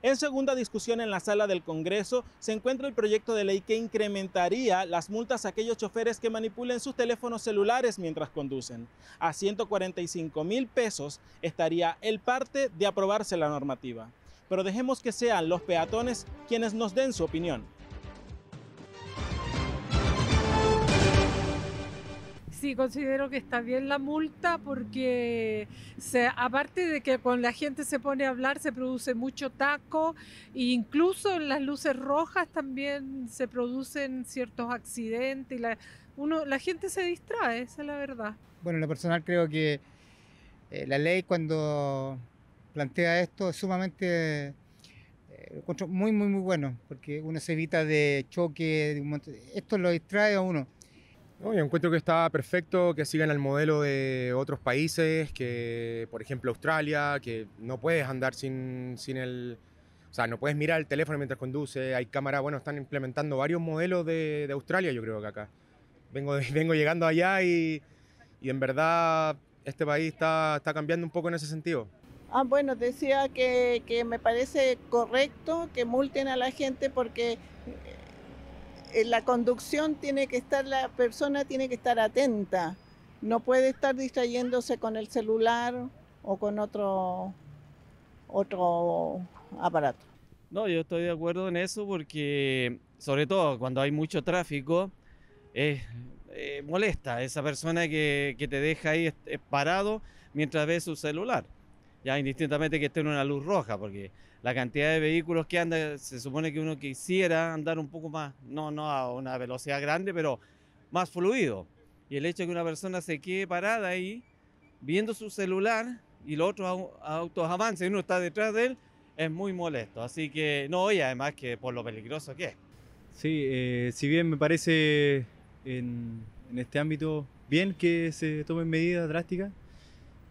En segunda discusión en la sala del Congreso se encuentra el proyecto de ley que incrementaría las multas a aquellos choferes que manipulen sus teléfonos celulares mientras conducen. A 145 mil pesos estaría el parte de aprobarse la normativa. Pero dejemos que sean los peatones quienes nos den su opinión. Y considero que está bien la multa porque se, aparte de que con la gente se pone a hablar se produce mucho taco e incluso en las luces rojas también se producen ciertos accidentes y la, uno, la gente se distrae, esa es la verdad. Bueno, en lo personal creo que eh, la ley cuando plantea esto es sumamente eh, muy, muy, muy bueno, porque uno se evita de choque, esto lo distrae a uno. No, yo encuentro que está perfecto que sigan el modelo de otros países, que por ejemplo Australia, que no puedes andar sin, sin el... O sea, no puedes mirar el teléfono mientras conduce, hay cámara, bueno, están implementando varios modelos de, Australia, yo creo que acá. Vengo, vengo llegando allá y, y en verdad este país está, cambiando un poco en ese sentido. Ah, bueno, decía que, que, me parece correcto que multen a la gente porque eh, la conducción tiene que estar, la persona tiene que estar atenta, no puede estar distrayéndose con el celular o con otro, otro aparato. No, yo estoy de acuerdo en eso porque sobre todo cuando hay mucho tráfico, eh, molesta esa persona que, que te deja ahí eh, parado mientras ves su celular ya indistintamente que esté en una luz roja, porque la cantidad de vehículos que anda, se supone que uno quisiera andar un poco más, no, no a una velocidad grande, pero más fluido. Y el hecho de que una persona se quede parada ahí, viendo su celular y los otros autos avancen, uno está detrás de él, es muy molesto. Así que, no, y además que por lo peligroso que es. Sí, eh, si bien me parece en, en este ámbito bien que se tomen medidas drásticas,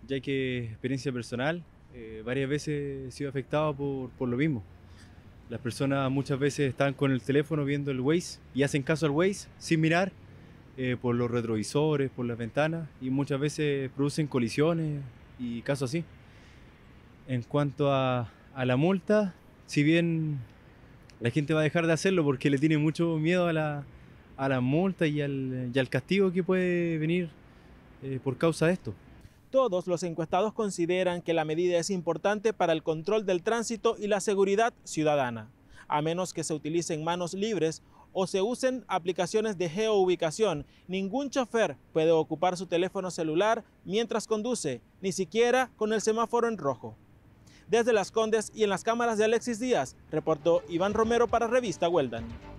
ya que experiencia personal, eh, varias veces he sido afectado por, por, lo mismo. Las personas muchas veces están con el teléfono viendo el Waze y hacen caso al Waze sin mirar eh, por los retrovisores, por las ventanas y muchas veces producen colisiones y casos así. En cuanto a, a la multa, si bien la gente va a dejar de hacerlo porque le tiene mucho miedo a la, a la multa y al, y al castigo que puede venir eh, por causa de esto. Todos los encuestados consideran que la medida es importante para el control del tránsito y la seguridad ciudadana, a menos que se utilicen manos libres o se usen aplicaciones de geoubicación. Ningún chofer puede ocupar su teléfono celular mientras conduce, ni siquiera con el semáforo en rojo. Desde Las Condes y en las cámaras de Alexis Díaz, reportó Iván Romero para Revista Hueldan.